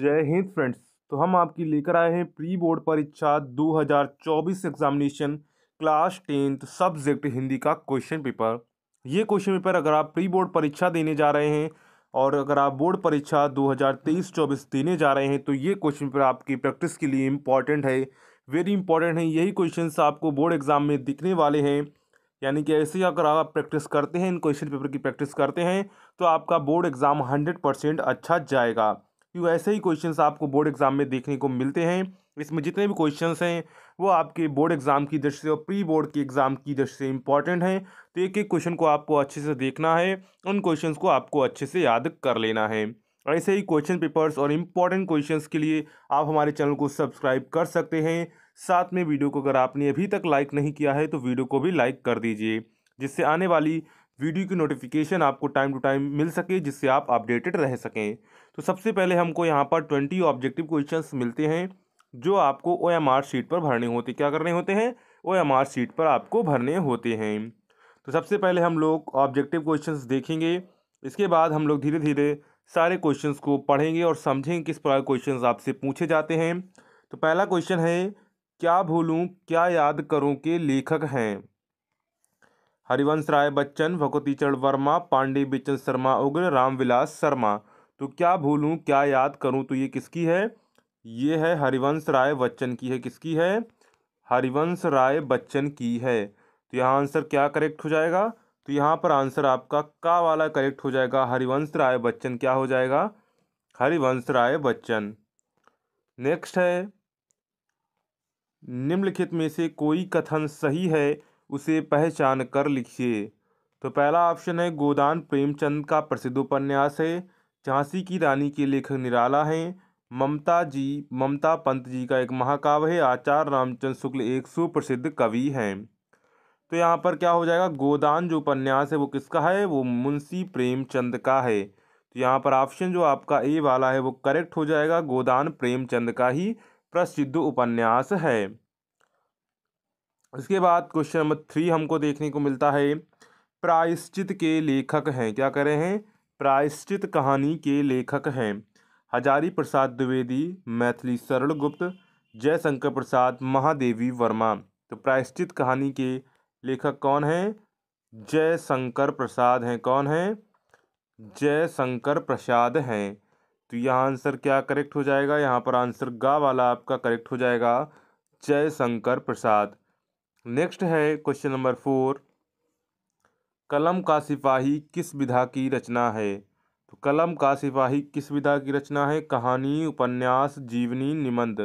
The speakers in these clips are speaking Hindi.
जय हिंद फ्रेंड्स तो हम आपकी लेकर आए हैं प्री बोर्ड परीक्षा 2024 examination class tenth subject Hindi का क्वेश्चन पेपर ये क्वेश्चन पेपर अगर आप प्री बोर्ड परीक्षा देने जा रहे हैं और अगर आप बोर्ड परीक्षा 2023-24 देने जा रहे हैं तो ये क्वेश्चन पेपर आपकी प्रैक्टिस के लिए इम्पॉर्टेंट है वेरी इंपॉर्टेंट है यही क्वेश्चन आपको बोर्ड एग्जाम में दिखने वाले हैं यानी कि ऐसे अगर आप प्रैक्टिस करते हैं इन क्वेश्चन पेपर की प्रैक्टिस करते हैं तो आपका बोर्ड एग्ज़ाम हंड्रेड परसेंट अच्छा जाएगा क्योंकि ऐसे ही क्वेश्चंस आपको बोर्ड एग्ज़ाम में देखने को मिलते हैं इसमें जितने भी क्वेश्चंस हैं वो आपके बोर्ड एग्ज़ाम की दृष्टि से और प्री बोर्ड के एग्ज़ाम की दृष्टि से इंपॉर्टेंट हैं तो एक एक क्वेश्चन को आपको अच्छे से देखना है उन क्वेश्चंस को आपको अच्छे से याद कर लेना है ऐसे ही क्वेश्चन पेपर्स और इम्पॉर्टेंट क्वेश्चन के लिए आप हमारे चैनल को सब्सक्राइब कर सकते हैं साथ में वीडियो को अगर आपने अभी तक लाइक नहीं किया है तो वीडियो को भी लाइक कर दीजिए जिससे आने वाली वीडियो की नोटिफिकेशन आपको टाइम टू टाइम मिल सके जिससे आप अपडेटेड रह सकें तो सबसे पहले हमको यहाँ पर ट्वेंटी ऑब्जेक्टिव क्वेश्चंस मिलते हैं जो आपको ओ एम आर सीट पर भरने होते क्या करने होते हैं ओ एम आर सीट पर आपको भरने होते हैं तो सबसे पहले हम लोग ऑब्जेक्टिव क्वेश्चन देखेंगे इसके बाद हम लोग धीरे धीरे सारे क्वेश्चन को पढ़ेंगे और समझेंगे किस प्रकार क्वेश्चन आपसे पूछे जाते हैं तो पहला क्वेश्चन है क्या भूलूँ क्या याद करूँ के लेखक हैं हरिवंश राय बच्चन चरण वर्मा पांडे बिचन शर्मा उग्र रामविलास शर्मा तो क्या भूलूँ क्या याद करूँ तो ये किसकी है ये है हरिवंश राय बच्चन की है किसकी है हरिवंश राय बच्चन की है तो यहाँ आंसर क्या करेक्ट हो जाएगा तो यहाँ पर आंसर आपका का वाला करेक्ट हो जाएगा हरिवंश राय बच्चन क्या हो जाएगा हरिवंश राय बच्चन नेक्स्ट है निम्नलिखित में से कोई कथन सही है उसे पहचान कर लिखिए तो पहला ऑप्शन है गोदान प्रेमचंद का प्रसिद्ध उपन्यास है झांसी की रानी के लेखक निराला हैं ममता जी ममता पंत जी का एक महाकाव्य है आचार्य रामचंद्र शुक्ल एक सुप्रसिद्ध कवि हैं तो यहाँ पर क्या हो जाएगा गोदान जो उपन्यास है वो किसका है वो मुंशी प्रेमचंद का है तो यहाँ पर ऑप्शन जो आपका ए वाला है वो करेक्ट हो जाएगा गोदान प्रेमचंद का ही प्रसिद्ध उपन्यास है इसके बाद क्वेश्चन नंबर थ्री हमको देखने को मिलता है प्रायश्चित के लेखक हैं क्या करें हैं प्रायश्चित कहानी के लेखक हैं हजारी प्रसाद द्विवेदी मैथिली सरल गुप्त जयशंकर प्रसाद महादेवी वर्मा तो प्रायश्चित कहानी के लेखक कौन हैं जयशंकर प्रसाद हैं कौन हैं जयशंकर प्रसाद हैं तो यह आंसर क्या करेक्ट हो जाएगा यहाँ पर आंसर गा वाला आपका करेक्ट हो जाएगा जयशंकर प्रसाद नेक्स्ट है क्वेश्चन नंबर फोर कलम का सिपाही किस विधा की रचना है तो कलम का सिपाही किस विधा की रचना है कहानी उपन्यास जीवनी निबंध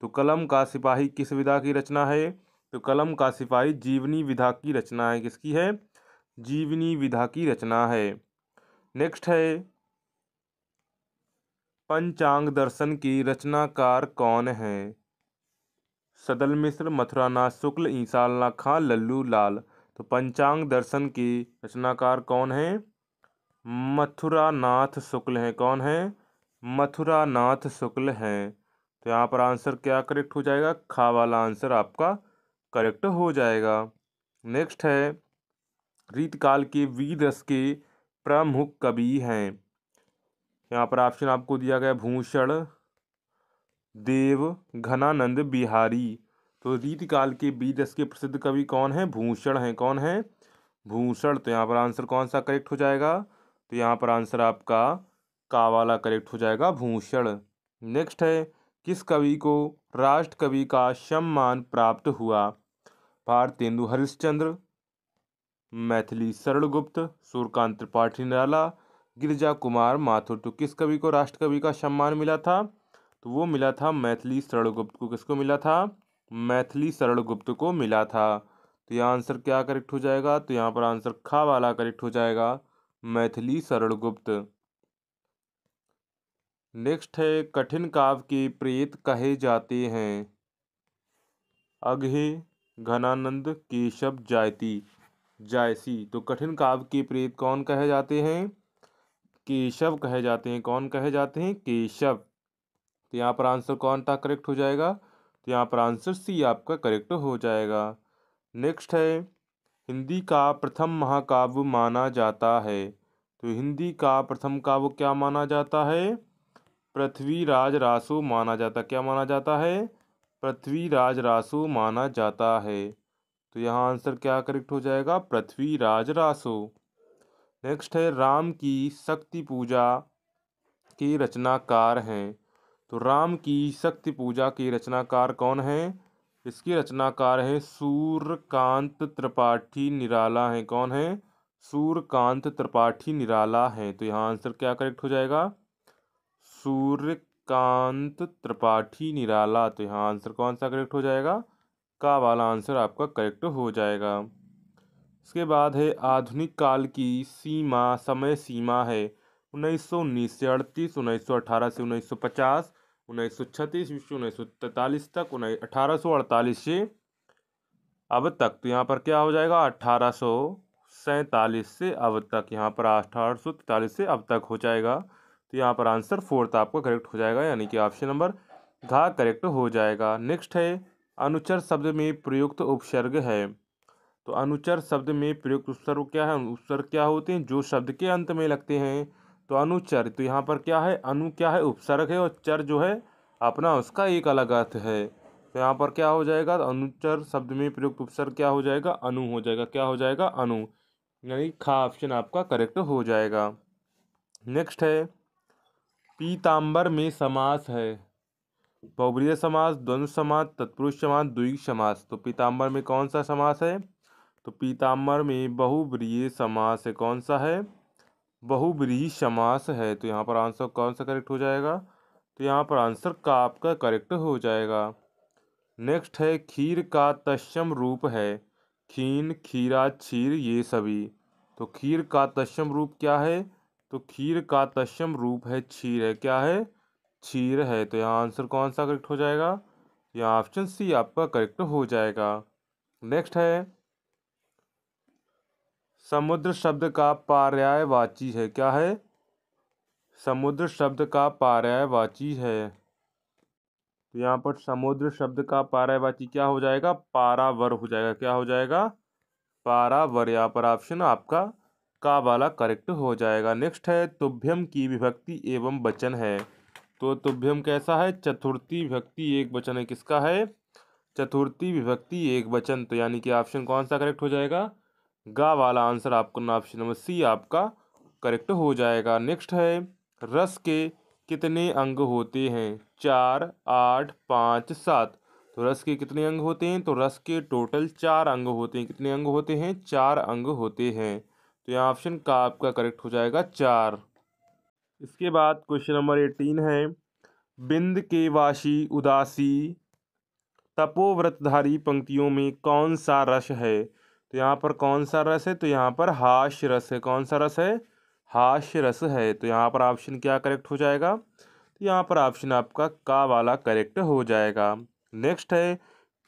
तो कलम का सिपाही किस विधा की रचना है तो कलम का सिपाही जीवनी विधा की रचना है किसकी है जीवनी विधा की रचना है नेक्स्ट है पंचांग दर्शन की रचनाकार कौन है सदल मिश्र मथुरानाथ शुक्ल ईसालना खां लल्लू लाल तो पंचांग दर्शन के रचनाकार कौन हैं मथुरानाथ शुक्ल हैं कौन हैं मथुरानाथ शुक्ल हैं तो यहाँ पर आंसर क्या करेक्ट हो जाएगा खा वाला आंसर आपका करेक्ट हो जाएगा नेक्स्ट है रीतकाल के वीर रस के प्रमुख कवि हैं यहाँ पर ऑप्शन आपको दिया गया भूषण देव घनानंद बिहारी तो रीतिकाल के बी दस के प्रसिद्ध कवि कौन हैं भूषण हैं कौन हैं भूषण तो यहाँ पर आंसर कौन सा करेक्ट हो जाएगा तो यहाँ पर आंसर आपका का वाला करेक्ट हो जाएगा भूषण नेक्स्ट है किस कवि को राष्ट्र कवि का सम्मान प्राप्त हुआ भारतेंदु हरिश्चंद्र मैथिली सरल गुप्त सूर्यकांत त्रिपाठी निराला गिरिजा कुमार माथुर तो किस कवि को राष्ट्र कवि का सम्मान मिला था तो वो मिला था मैथिली सरणगुप्त को किसको मिला था मैथिली सरणगुप्त को मिला था तो यहाँ आंसर क्या करेक्ट हो जाएगा तो यहाँ पर आंसर खा वाला करेक्ट हो जाएगा मैथिली सरणगुप्त नेक्स्ट है कठिन काव्य के प्रेत कहे जाते हैं अघे घनानंद केशव जायती जायसी तो कठिन काव्य के प्रेत कौन कहे जाते हैं केशव कहे जाते हैं कौन कहे जाते हैं केशव तो यहाँ पर आंसर कौन था करेक्ट हो जाएगा तो यहाँ पर आंसर सी आपका करेक्ट हो जाएगा नेक्स्ट है हिंदी का प्रथम महाकाव्य माना जाता है तो हिंदी का प्रथम काव्य क्या माना जाता है पृथ्वीराज रासो माना जाता क्या माना जाता है पृथ्वीराज रासो माना जाता है तो यहाँ आंसर क्या करेक्ट हो जाएगा पृथ्वीराज रासो नेक्स्ट है राम की शक्ति पूजा के रचनाकार हैं तो राम की शक्ति पूजा के रचनाकार कौन हैं इसके रचनाकार हैं सूर्यकांत त्रिपाठी निराला हैं कौन हैं सूर्यकांत त्रिपाठी निराला हैं तो यहाँ आंसर क्या करेक्ट हो जाएगा सूर्यकांत त्रिपाठी निराला तो यहाँ आंसर कौन सा करेक्ट हो जाएगा का वाला आंसर आपका करेक्ट हो जाएगा इसके बाद है आधुनिक काल की सीमा समय सीमा है उन्नीस सौ उन्नीस से अड़तीस उन्नीस सौ अठारह से उन्नीस सौ पचास उन्नीस सौ छत्तीस विश्व उन्नीस सौ तैतालीस तक उन्नीस अठारह सौ अड़तालीस से अब तक तो यहाँ पर क्या हो जाएगा अठारह सौ सैंतालीस से अब तक यहाँ पर अठारह सौ तैतालीस से अब तक हो जाएगा तो यहाँ पर आंसर फोर्थ तो आपका करेक्ट हो जाएगा यानी कि ऑप्शन नंबर घा करेक्ट हो जाएगा नेक्स्ट है अनुचर शब्द में प्रयुक्त उपसर्ग है तो अनुचर शब्द में प्रयुक्त उपसर्ग क्या है उपसर्ग क्या होते हैं जो शब्द के अंत में लगते हैं तो अनुचर तो यहाँ पर क्या है अनु क्या है उपसर्ग है और चर जो है अपना उसका एक अलग अर्थ है तो यहाँ पर क्या हो जाएगा अनुचर शब्द में प्रयुक्त उपसर्ग क्या हो जाएगा अनु हो जाएगा क्या हो जाएगा अनु यानी खा ऑप्शन आपका करेक्ट हो जाएगा नेक्स्ट है पीताम्बर में समास है बहुब्रीय समास द्वंद्व समास तत्पुरुष समास द्विग समास तो पीताम्बर में कौन सा समास है तो पीताम्बर में बहुब्रीय समास है कौन सा है बहुब्रीही समास है तो यहाँ पर आंसर कौन सा करेक्ट हो जाएगा तो यहाँ पर आंसर का आपका करेक्ट हो जाएगा नेक्स्ट है खीर का तस्म रूप है खीन खीरा छीर ये सभी तो खीर का तस्म रूप क्या है तो खीर का तस्म रूप है छीर है क्या है छीर है तो यहाँ आंसर कौन सा करेक्ट हो जाएगा यहाँ ऑप्शन सी आपका करेक्ट हो जाएगा नेक्स्ट है समुद्र शब्द का पर्यायवाची है क्या है समुद्र शब्द का पर्यायवाची है तो यहाँ पर समुद्र शब्द का पर्यायवाची क्या हो जाएगा पारावर हो जाएगा क्या हो जाएगा पारावर यहाँ पर ऑप्शन आपका का वाला करेक्ट हो जाएगा नेक्स्ट है तुभ्यम की विभक्ति एवं वचन है तो तुभ्यम कैसा है चतुर्थी विभक्ति एक वचन है किसका है चतुर्थी विभक्ति एक वचन तो यानी कि ऑप्शन कौन सा करेक्ट हो जाएगा गा वाला आंसर आपको ऑप्शन नंबर सी आपका करेक्ट हो जाएगा नेक्स्ट है रस के कितने अंग होते हैं चार आठ पाँच सात तो रस के कितने अंग होते हैं तो रस के टोटल चार अंग होते हैं कितने अंग होते हैं चार अंग होते हैं तो यहाँ ऑप्शन का आपका करेक्ट हो जाएगा चार इसके बाद क्वेश्चन नंबर एटीन है बिंद के वाशी उदासी तपोव्रतधारी पंक्तियों में कौन सा रस है तो यहाँ पर कौन सा रस है तो यहाँ पर हाश रस है कौन सा रस है हाश रस है तो यहाँ पर ऑप्शन क्या करेक्ट हो जाएगा तो यहाँ पर ऑप्शन आपका का वाला करेक्ट हो जाएगा नेक्स्ट है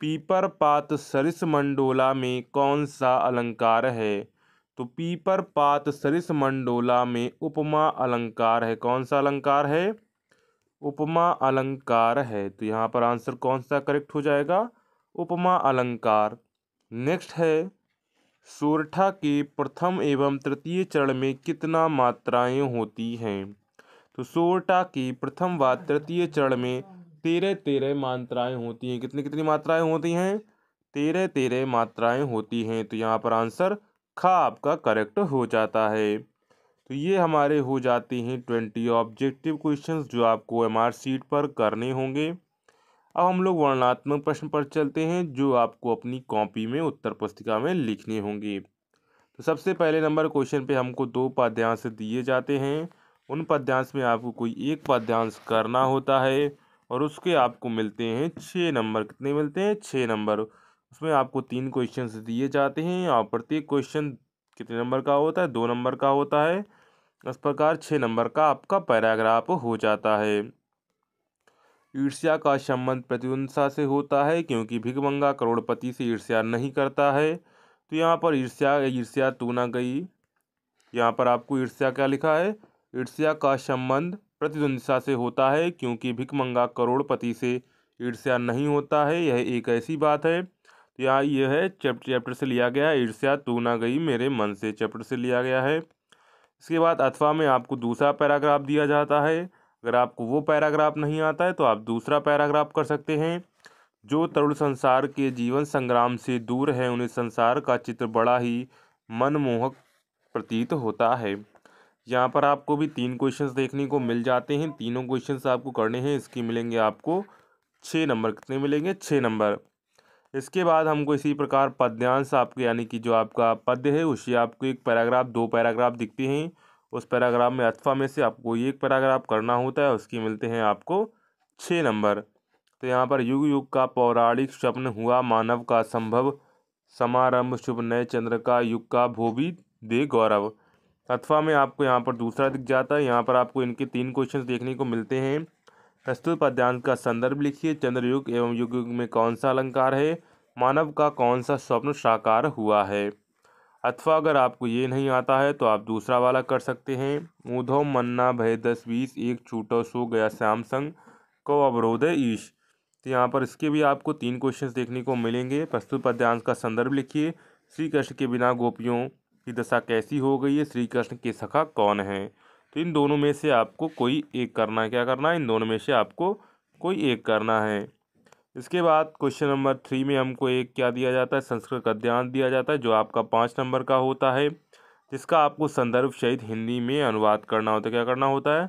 पीपर पात सरिस मंडोला में कौन सा अलंकार है तो पीपर पात सरिस मंडोला में उपमा अलंकार है कौन सा अलंकार है उपमा अलंकार है तो यहाँ पर आंसर कौन सा करेक्ट हो जाएगा उपमा अलंकार नेक्स्ट है सोरठा के प्रथम एवं तृतीय चरण में कितना मात्राएँ होती हैं तो सोरठा के प्रथम व तृतीय चरण में तेरह तेरह मात्राएँ होती हैं कितनी कितनी मात्राएँ होती हैं तेरह तेरह मात्राएँ होती हैं तो यहाँ पर आंसर खा आपका करेक्ट हो जाता है तो ये हमारे हो जाते हैं ट्वेंटी ऑब्जेक्टिव क्वेश्चंस जो आपको एमआर सीट पर करने होंगे अब हम लोग वर्णात्मक प्रश्न पर चलते हैं जो आपको अपनी कॉपी में उत्तर पुस्तिका में लिखने होंगे तो सबसे पहले नंबर क्वेश्चन पे हमको दो पद्यांश दिए जाते हैं उन पद्यांश में आपको कोई एक पद्यांश करना होता है और उसके आपको मिलते हैं छः नंबर कितने मिलते हैं छः नंबर उसमें आपको तीन क्वेश्चन दिए जाते हैं और प्रत्येक क्वेश्चन कितने नंबर का होता है दो नंबर का होता है इस प्रकार छः नंबर का आपका पैराग्राफ हो जाता है ईर्ष्या का संबंध प्रतिद्वंदता से होता है क्योंकि भिगमंगा करोड़पति से ईर्ष्या नहीं करता है तो यहाँ पर ईर्ष्या ईर्ष्या तू ना गई यहाँ पर आपको ईर्ष्या क्या लिखा है ईर्ष्या का संबंध प्रतिद्वंदता से होता है क्योंकि भिकमंगा करोड़पति से ईर्ष्या नहीं होता है यह एक ऐसी बात है तो यहाँ यह है चैप्टर से लिया गया है ईर्ष्या तू ना गई मेरे मन से चैप्टर से लिया गया है इसके बाद अथवा में आपको दूसरा पैराग्राफ दिया जाता है अगर आपको वो पैराग्राफ नहीं आता है तो आप दूसरा पैराग्राफ कर सकते हैं जो तरुण संसार के जीवन संग्राम से दूर है उन्हें संसार का चित्र बड़ा ही मनमोहक प्रतीत होता है यहाँ पर आपको भी तीन क्वेश्चंस देखने को मिल जाते हैं तीनों क्वेश्चंस आपको करने हैं इसके मिलेंगे आपको छः नंबर कितने मिलेंगे छः नंबर इसके बाद हमको इसी प्रकार पद्यांश आपके यानी कि जो आपका पद्य है उसे आपको एक पैराग्राफ दो पैराग्राफ दिखते हैं उस पैराग्राफ में अथवा में से आपको एक पैराग्राफ करना होता है उसकी मिलते हैं आपको छः नंबर तो यहाँ पर युग युग का पौराणिक स्वप्न हुआ मानव का संभव समारंभ शुभ नए चंद्र का युग का भोभी दे गौरव अथवा में आपको यहाँ पर दूसरा दिख जाता है यहाँ पर आपको इनके तीन क्वेश्चन देखने को मिलते हैं प्रस्तुत पद्यांत का संदर्भ लिखिए चंद्रयुग एवं युग युग में कौन सा अलंकार है मानव का कौन सा स्वप्न साकार हुआ है अथवा अगर आपको ये नहीं आता है तो आप दूसरा वाला कर सकते हैं ऊधो मन्ना भय दस बीस एक छूटो सो गया सैमसंग को अवरोध ईश तो यहाँ पर इसके भी आपको तीन क्वेश्चन देखने को मिलेंगे प्रस्तुत पद्यांश का संदर्भ लिखिए श्री कृष्ण के बिना गोपियों की दशा कैसी हो गई है श्री कृष्ण के सखा कौन है तो इन दोनों में से आपको कोई एक करना है क्या करना है इन दोनों में से आपको कोई एक करना है इसके बाद क्वेश्चन नंबर थ्री में हमको एक क्या दिया जाता है संस्कृत का ध्यान दिया जाता है जो आपका पाँच नंबर का होता है जिसका आपको संदर्भ सहित हिंदी में अनुवाद करना होता है क्या करना होता है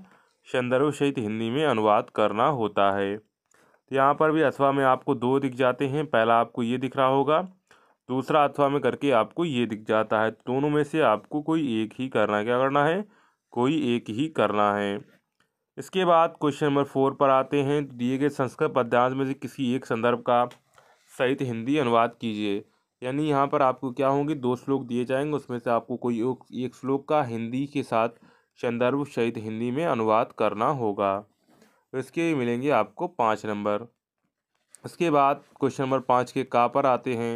संदर्भ सहित हिंदी में अनुवाद करना होता है तो यहाँ पर भी अथवा में आपको दो दिख जाते हैं पहला आपको ये दिख रहा होगा दूसरा अथवा में करके आपको ये दिख जाता है तो दोनों में से आपको कोई एक ही करना है क्या करना है कोई एक ही करना है इसके बाद क्वेश्चन नंबर फोर पर आते हैं दिए गए संस्कृत पद्यांश में से किसी एक संदर्भ का सहित हिंदी अनुवाद कीजिए यानी यहाँ पर आपको क्या होंगे दो श्लोक दिए जाएंगे उसमें से आपको कोई एक श्लोक का हिंदी के साथ संदर्भ सहित हिंदी में अनुवाद करना होगा तो इसके मिलेंगे आपको पाँच नंबर इसके बाद क्वेश्चन नंबर पाँच के का पर आते हैं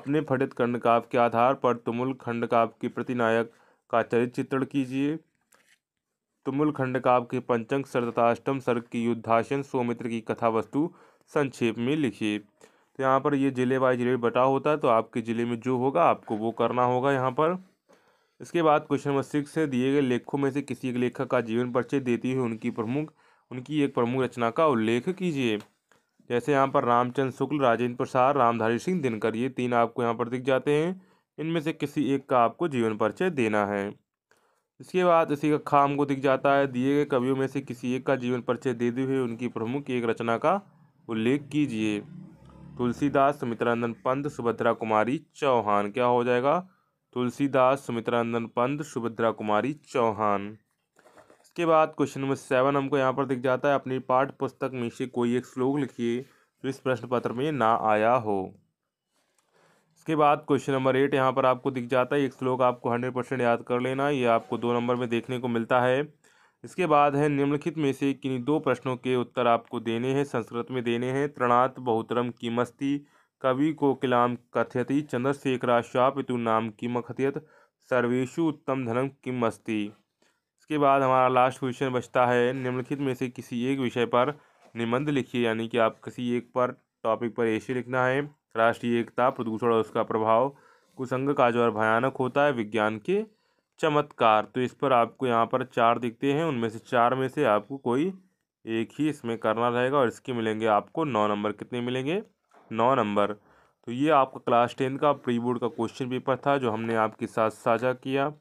अपने फटित खंडकाव्य के आधार पर तुमुल खंडकाव्य के प्रतिनायक का चरित्र चित्रण कीजिए तुमुल खंडकाव्य के पंचम सर तथा अष्टम सर की युद्धाशन सौमित्र की कथा वस्तु संक्षेप में लिखिए तो यहाँ पर ये जिले बाई जिले बटा होता है तो आपके ज़िले में जो होगा आपको वो करना होगा यहाँ पर इसके बाद क्वेश्चन नंबर सिक्स है दिए गए लेखों में से किसी एक लेखक का जीवन परिचय देती हुई उनकी प्रमुख उनकी एक प्रमुख रचना का उल्लेख कीजिए जैसे यहाँ पर रामचंद्र शुक्ल राजेंद्र प्रसाद रामधारी सिंह दिनकर ये तीन आपको यहाँ पर दिख जाते हैं इनमें से किसी एक का आपको जीवन परिचय देना है इसके बाद इसी का खाम को दिख जाता है दिए गए कवियों में से किसी एक का जीवन परिचय देते हुए उनकी प्रमुख एक रचना का उल्लेख कीजिए तुलसीदास सुमित्रानंदन पंत सुभद्रा कुमारी चौहान क्या हो जाएगा तुलसीदास सुमित्रानंदन पंत सुभद्रा कुमारी चौहान इसके बाद क्वेश्चन नंबर सेवन हमको यहाँ पर दिख जाता है अपनी पाठ पुस्तक में से कोई एक श्लोक लिखिए जो इस प्रश्न पत्र में ना आया हो इसके बाद क्वेश्चन नंबर एट यहाँ पर आपको दिख जाता है एक श्लोक आपको हंड्रेड परसेंट याद कर लेना ये आपको दो नंबर में देखने को मिलता है इसके बाद है निम्नलिखित में से किन्हीं दो प्रश्नों के उत्तर आपको देने हैं संस्कृत में देने हैं तृणात बहुतरम की मस्ती कवि को किलाम कथयति चंद्रशेखरा शापितु नाम किम मखथियत सर्वेशु उत्तम धनम किम मस्ती इसके बाद हमारा लास्ट क्वेश्चन बचता है निम्नलिखित में से किसी एक विषय पर निबंध लिखिए यानी कि आप किसी एक पर टॉपिक पर ऐसे लिखना है राष्ट्रीय एकता प्रदूषण और उसका प्रभाव कुसंग का और भयानक होता है विज्ञान के चमत्कार तो इस पर आपको यहाँ पर चार दिखते हैं उनमें से चार में से आपको कोई एक ही इसमें करना रहेगा और इसके मिलेंगे आपको नौ नंबर कितने मिलेंगे नौ नंबर तो ये आपका क्लास टेंथ का प्री बोर्ड का क्वेश्चन पेपर था जो हमने आपके साथ साझा किया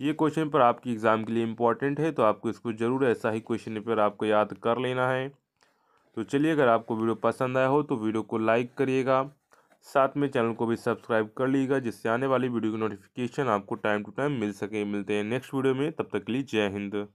ये क्वेश्चन पेपर आपकी एग्ज़ाम के लिए इम्पॉर्टेंट है तो आपको इसको ज़रूर ऐसा ही क्वेश्चन पेपर आपको याद कर लेना है तो चलिए अगर आपको वीडियो पसंद आया हो तो वीडियो को लाइक करिएगा साथ में चैनल को भी सब्सक्राइब कर लीजिएगा जिससे आने वाली वीडियो की नोटिफिकेशन आपको टाइम टू टाइम मिल सके मिलते हैं नेक्स्ट वीडियो में तब तक के लिए जय हिंद